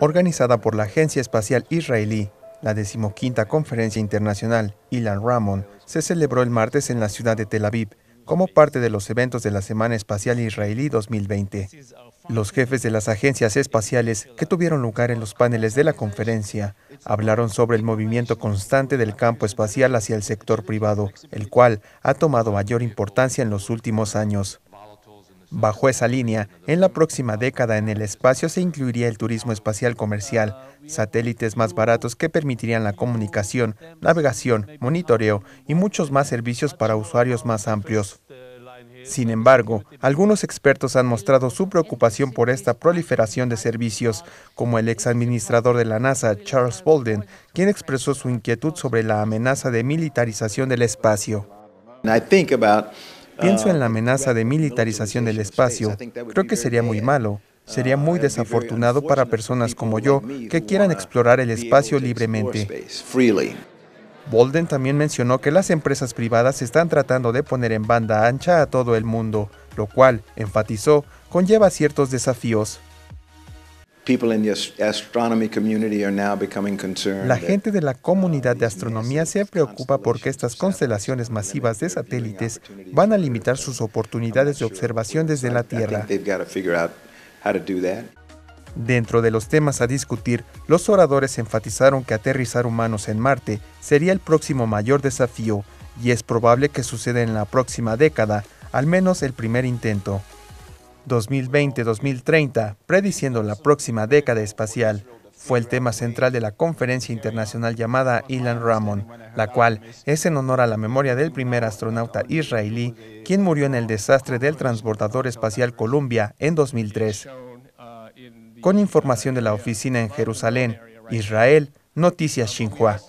organizada por la Agencia Espacial Israelí. La decimoquinta Conferencia Internacional Ilan Ramon se celebró el martes en la ciudad de Tel Aviv como parte de los eventos de la Semana Espacial Israelí 2020. Los jefes de las agencias espaciales que tuvieron lugar en los paneles de la conferencia hablaron sobre el movimiento constante del campo espacial hacia el sector privado, el cual ha tomado mayor importancia en los últimos años. Bajo esa línea, en la próxima década en el espacio se incluiría el turismo espacial comercial, satélites más baratos que permitirían la comunicación, navegación, monitoreo y muchos más servicios para usuarios más amplios. Sin embargo, algunos expertos han mostrado su preocupación por esta proliferación de servicios, como el administrador de la NASA, Charles Bolden, quien expresó su inquietud sobre la amenaza de militarización del espacio. Pienso en la amenaza de militarización del espacio. Creo que sería muy malo. Sería muy desafortunado para personas como yo que quieran explorar el espacio libremente. Bolden también mencionó que las empresas privadas están tratando de poner en banda ancha a todo el mundo, lo cual, enfatizó, conlleva ciertos desafíos. La gente de la comunidad de astronomía se preocupa porque estas constelaciones masivas de satélites van a limitar sus oportunidades de observación desde la Tierra. Dentro de los temas a discutir, los oradores enfatizaron que aterrizar humanos en Marte sería el próximo mayor desafío y es probable que suceda en la próxima década, al menos el primer intento. 2020-2030, prediciendo la próxima década espacial. Fue el tema central de la conferencia internacional llamada Ilan Ramon, la cual es en honor a la memoria del primer astronauta israelí, quien murió en el desastre del transbordador espacial Columbia en 2003. Con información de la oficina en Jerusalén, Israel, Noticias Xinhua.